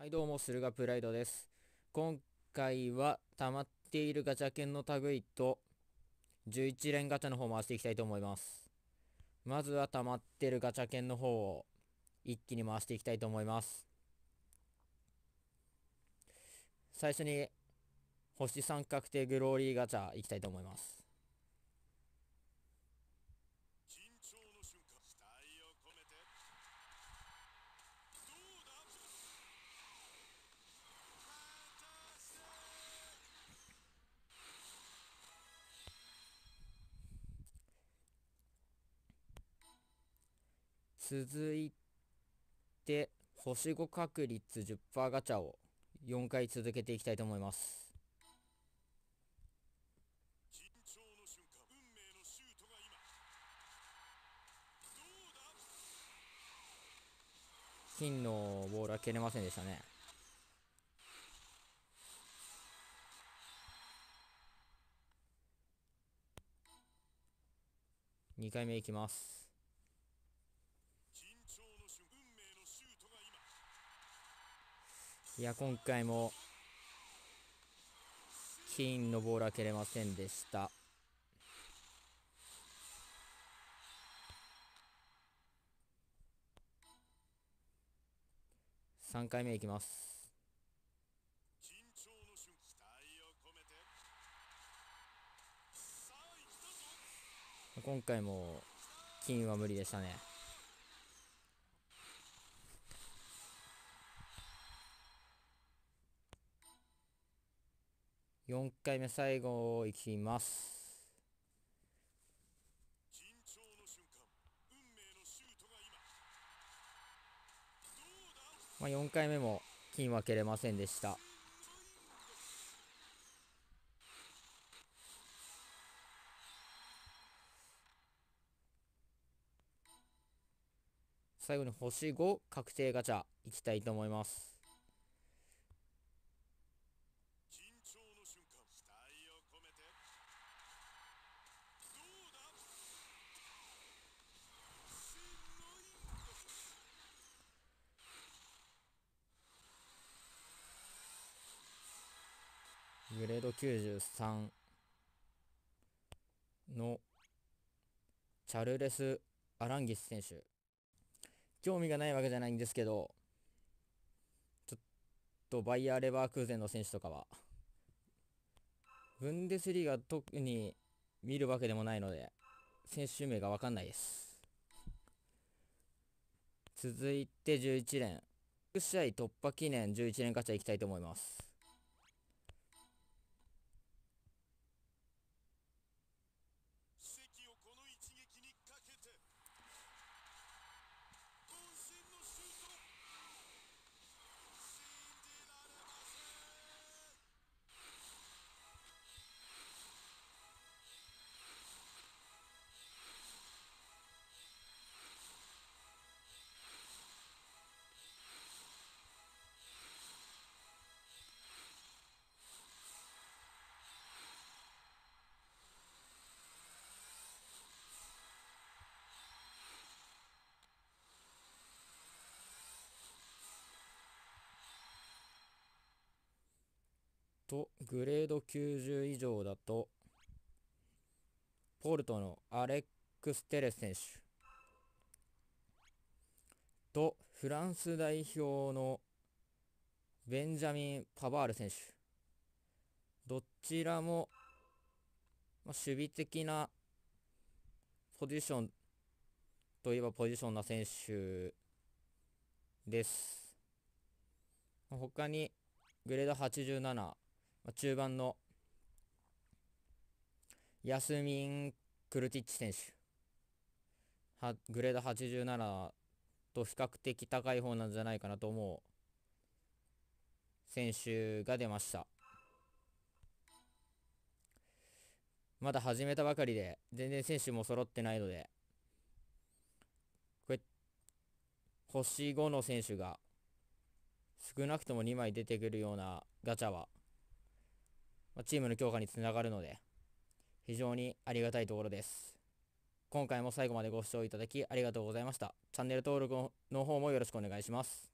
はいどうも、駿河プライドです。今回は溜まっているガチャ券の類と11連ガチャの方回していきたいと思います。まずは溜まってるガチャ券の方を一気に回していきたいと思います。最初に星3確定グローリーガチャいきたいと思います。続いて、星5確率10%ガチャを4回続けていきたいと思います。金のボールは蹴れませんでしたね。2回目いきます。いや、今回も、金のボールは蹴れませんでした。3回目いきます。今回も金は無理でしたね。4回目最後いきますまあ、4回目も金は蹴れませんでした最後に星5確定ガチャいきたいと思いますグレード93のチャルレス・アランギス選手興味がないわけじゃないんですけどちょっとバイヤー・レバークーゼンの選手とかはブンデスリーが特に見るわけでもないので選手名が分かんないです続いて11連6試合突破記念11連勝ちはいきたいと思いますと、グレード90以上だと、ポルトのアレックス・テレス選手と、フランス代表のベンジャミン・パバール選手。どちらも、まあ、守備的なポジションといえばポジションな選手です。他に、グレード87、まあ、中盤のヤスミン・クルティッチ選手はグレード87と比較的高い方なんじゃないかなと思う選手が出ましたまだ始めたばかりで全然選手も揃ってないのでこれ星5の選手が少なくとも2枚出てくるようなガチャはまチームの強化につながるので、非常にありがたいところです。今回も最後までご視聴いただきありがとうございました。チャンネル登録の方もよろしくお願いします。